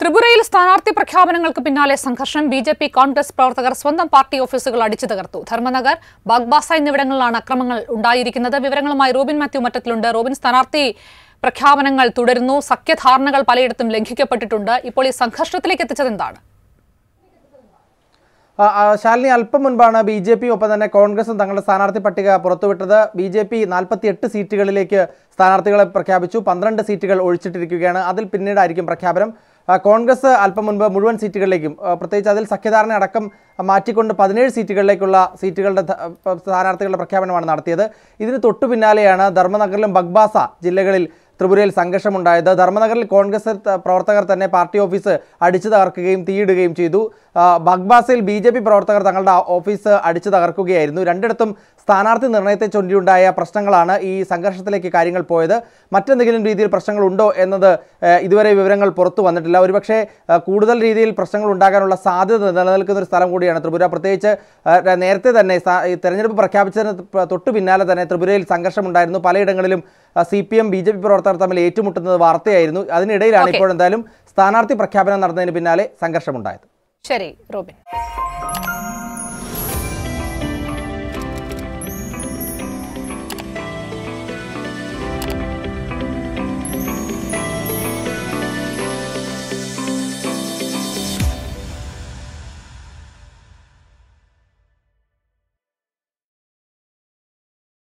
ത്രിപുരയിൽ സ്ഥാനാർത്ഥി പ്രഖ്യാപനങ്ങൾക്ക് പിന്നാലെ സംഘർഷം ബി ജെ പി കോൺഗ്രസ് പ്രവർത്തകർ സ്വന്തം പാർട്ടി ഓഫീസുകൾ അടിച്ചു തകർത്തു ധർമ്മനഗർ ബാഗ്ബാസ എന്നിവിടങ്ങളിലാണ് അക്രമങ്ങൾ ഉണ്ടായിരിക്കുന്നത് വിവരങ്ങളുമായി റോബിൻ മാത്യു മറ്റത്തിലുണ്ട് റോബിൻ സ്ഥാനാർത്ഥി പ്രഖ്യാപനങ്ങൾ തുടരുന്നു സഖ്യധാരണകൾ പലയിടത്തും ലംഘിക്കപ്പെട്ടിട്ടുണ്ട് ഇപ്പോൾ ഈ സംഘർഷത്തിലേക്ക് എത്തിച്ചത് എന്താണ് ശാലിനി അല്പം മുൻപാണ് ബി ജെ പി ഒപ്പം തന്നെ കോൺഗ്രസും തങ്ങളുടെ സ്ഥാനാർത്ഥി പട്ടിക പുറത്തുവിട്ടത് ബി ജെ പി നാൽപ്പത്തി എട്ട് സീറ്റുകളിലേക്ക് സ്ഥാനാർത്ഥികളെ പ്രഖ്യാപിച്ചു പന്ത്രണ്ട് സീറ്റുകൾ ഒഴിച്ചിട്ടിരിക്കുകയാണ് അതിൽ പിന്നീടായിരിക്കും പ്രഖ്യാപനം കോൺഗ്രസ് അല്പം മുൻപ് മുഴുവൻ സീറ്റുകളിലേക്കും പ്രത്യേകിച്ച് അതിൽ സഖ്യധാരണ അടക്കം മാറ്റിക്കൊണ്ട് പതിനേഴ് സീറ്റുകളിലേക്കുള്ള സീറ്റുകളുടെ സ്ഥാനാർത്ഥികളുടെ പ്രഖ്യാപനമാണ് നടത്തിയത് ഇതിന് തൊട്ടു പിന്നാലെയാണ് ധർമ്മനഗറിലും ബഗ്ബാസ ജില്ലകളിൽ ത്രിപുരയിൽ സംഘർഷമുണ്ടായത് ധർമ്മനഗറിൽ കോൺഗ്രസ് പ്രവർത്തകർ തന്നെ പാർട്ടി ഓഫീസ് അടിച്ചു തകർക്കുകയും തീയിടുകയും ചെയ്തു ബഗ്ബാസിൽ ബി പ്രവർത്തകർ തങ്ങളുടെ ഓഫീസ് അടിച്ചു തകർക്കുകയായിരുന്നു രണ്ടിടത്തും സ്ഥാനാർത്ഥി നിർണയത്തെ ചൊല്ലിയുണ്ടായ പ്രശ്നങ്ങളാണ് ഈ സംഘർഷത്തിലേക്ക് കാര്യങ്ങൾ പോയത് മറ്റെന്തെങ്കിലും രീതിയിൽ പ്രശ്നങ്ങളുണ്ടോ എന്നത് ഇതുവരെ വിവരങ്ങൾ പുറത്തു വന്നിട്ടില്ല ഒരുപക്ഷെ കൂടുതൽ രീതിയിൽ പ്രശ്നങ്ങൾ ഉണ്ടാകാനുള്ള സാധ്യത നിലനിൽക്കുന്ന ഒരു സ്ഥലം കൂടിയാണ് ത്രിപുര പ്രത്യേകിച്ച് നേരത്തെ തന്നെ തെരഞ്ഞെടുപ്പ് പ്രഖ്യാപിച്ചതിന് തൊട്ടു പിന്നാലെ തന്നെ ത്രിപുരയിൽ സംഘർഷമുണ്ടായിരുന്നു പലയിടങ്ങളിലും C P M B J P പ്രവർത്തകർ പ്രവർത്തകർ തമ്മിൽ ഏറ്റുമുട്ടുന്നത് വാർത്തയായിരുന്നു അതിനിടയിലാണ് ഇപ്പോഴെന്തായാലും സ്ഥാനാർത്ഥി പ്രഖ്യാപനം നടന്നതിന് പിന്നാലെ സംഘർഷമുണ്ടായത് ശരി റോബിൻ